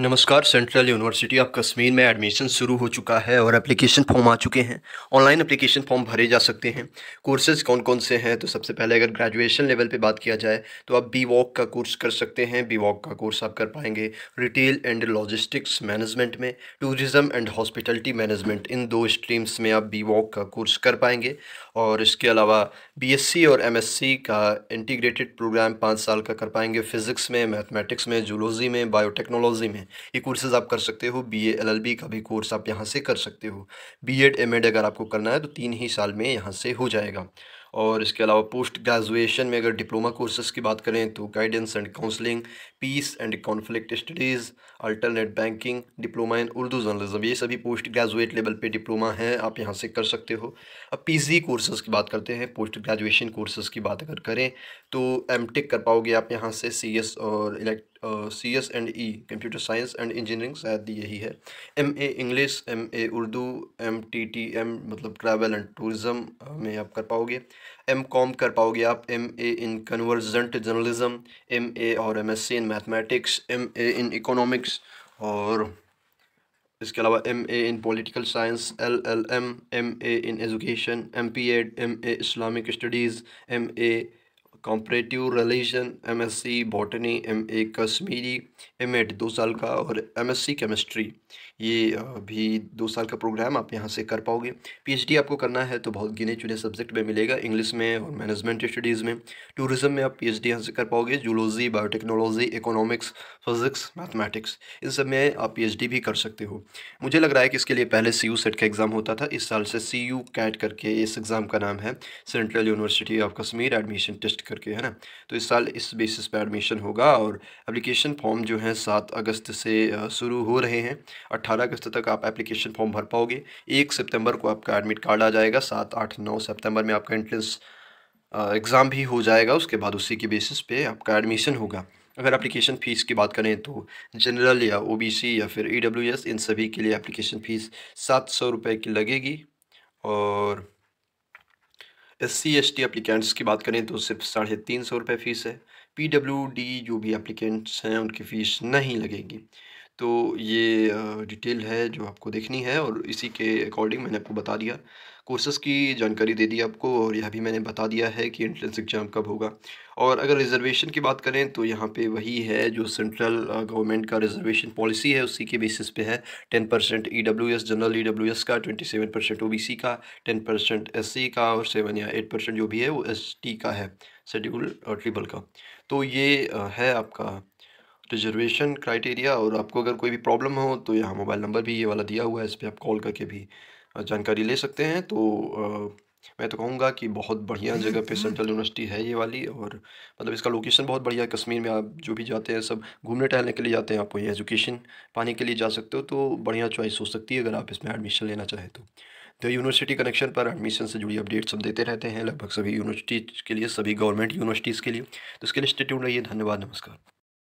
नमस्कार central university of Kashmir में admission शुरू हो चुका है और एप्लीकेशन फॉर्म आ चुके हैं ऑनलाइन एप्लीकेशन फॉर्म भरे जा सकते हैं कोर्सेज कौन कौन से हैं तो सबसे पहले अगर ग्रेजुएशन लेवल पे बात किया जाए तो आप बी वॉक का कोर्स कर सकते हैं बी वॉक का कोर्स आप कर पाएंगे रिटेल एंड लॉजिस्टिक्स मैनेजमेंट में टूरिज़म एंड हॉस्पिटलिटी मैनेजमेंट इन दो स्ट्रीम्स में आप बी वॉक का कोर्स कर पाएंगे और इसके अलावा बी और एम का इंटीग्रेटेड प्रोग्राम पाँच साल का कर पाएंगे फिज़िक्स में मैथमेटिक्स में जूलॉजी में बायोटेक्नोलॉजी में हैं ये कोर्सेज़ आप कर सकते हो बी एल एल बी का भी कोर्स आप यहाँ से कर सकते हो बी एड एम एड अगर आपको करना है तो तीन ही साल में यहाँ से हो जाएगा और इसके अलावा पोस्ट ग्रेजुएशन में अगर डिप्लोमा कोर्सेज़ की बात करें तो guidance and counselling peace and conflict studies alternate banking diploma in Urdu journalism ये सभी पोस्ट ग्रेजुएट लेवल पे डिप्लोमा हैं आप यहाँ से कर सकते हो अब पीजी कोर्सेज़ की बात करते हैं पोस्ट ग्रेजुएशन कोर्सेज़ की बात अगर करें तो एम कर पाओगे आप यहाँ से सी और इलेक्ट C S and E computer science and engineering शायद यही है M A English M A Urdu M T T M मतलब ट्रैवल एंड टूरिज़म में आप कर पाओगे एम कॉम कर पाओगे आप M A in convergent journalism M A और M S C in mathematics M A in economics और इसके अलावा M A in political science L L M M A in education M P ed M A Islamic studies M A comparative religion MSc botany MA Kashmiri MEd दो साल का और MSc chemistry ये भी दो साल का प्रोग्राम आप यहाँ से कर पाओगे पीएचडी आपको करना है तो बहुत गिने चुने सब्जेक्ट में मिलेगा इंग्लिश में और मैनेजमेंट स्टडीज़ में टूरिज़्म में आप पी एच यहाँ से कर पाओगे zoology biotechnology economics physics mathematics इन सब में आप पी भी कर सकते हो मुझे लग रहा है कि इसके लिए पहले सी सेट का एग्ज़ाम होता था इस साल से सी यू कैट करके इस एग्ज़ाम का नाम है central university of Kashmir admission test करके है ना तो इस साल इस बेसिस पर एडमिशन होगा और एप्लीकेशन फॉर्म जो है सात अगस्त से शुरू हो रहे हैं अट्ठारह अगस्त तक आप एप्लीकेशन फॉर्म भर पाओगे एक सितंबर को आपका एडमिट कार्ड आ जाएगा सात आठ नौ सितंबर में आपका एंट्रेंस एग्ज़ाम भी हो जाएगा उसके बाद उसी के बेसिस पे आपका एडमिशन होगा अगर एप्लीकेशन फ़ीस की बात करें तो जनरल या ओबीसी या फिर ईडब्ल्यूएस e इन सभी के लिए एप्लीकेशन फ़ीस सात सौ रुपये की लगेगी और S C S T applicants की बात करें तो सिर्फ साढ़े तीन सौ रुपये फ़ीस है पी डब्ल्यू डी जो भी एप्लीकेंट्स हैं उनकी फ़ीस नहीं लगेगी तो ये डिटेल है जो आपको देखनी है और इसी के अकॉर्डिंग मैंने आपको बता दिया कोर्सेज़ की जानकारी दे दी आपको और यह भी मैंने बता दिया है कि एंट्रेंस एग्ज़ाम कब होगा और अगर रिजर्वेशन की बात करें तो यहाँ पे वही है जो सेंट्रल गवर्नमेंट का रिजर्वेशन पॉलिसी है उसी के बेसिस पे है ten percent E W S general E S का twenty seven percent O B C का टेन परसेंट एस सी का और सेवन या एट परसेंट जो भी है वो एस टी का है शेड्यूल ट्रिबल का तो ये है आपका रिजर्वेशन क्राइटेरिया और आपको अगर कोई भी प्रॉब्लम हो तो यहाँ मोबाइल नंबर भी ये वाला दिया हुआ है इस पर आप कॉल करके भी जानकारी ले सकते हैं तो आ, मैं तो कहूँगा कि बहुत बढ़िया जगह पे सेंट्रल यूनिवर्सिटी है ये वाली और मतलब इसका लोकेशन बहुत बढ़िया है कश्मीर में आप जो भी जाते हैं सब घूमने टहलने के लिए जाते हैं आप कोई एजुकेशन पाने के लिए जा सकते हो तो बढ़िया चॉइस हो सकती है अगर आप इसमें एडमिशन लेना चाहें तो द यूनिवर्सिटी कनेक्शन पर एडमिशन से जुड़ी अपडेट्स सब देते रहते हैं लगभग सभी यूनिवर्सिटीज़ के लिए सभी गवर्नमेंट यूनिवर्सिटीज़ के लिए तो इसके लिए इंस्टीट्यूट रहिए धन्यवाद नमस्कार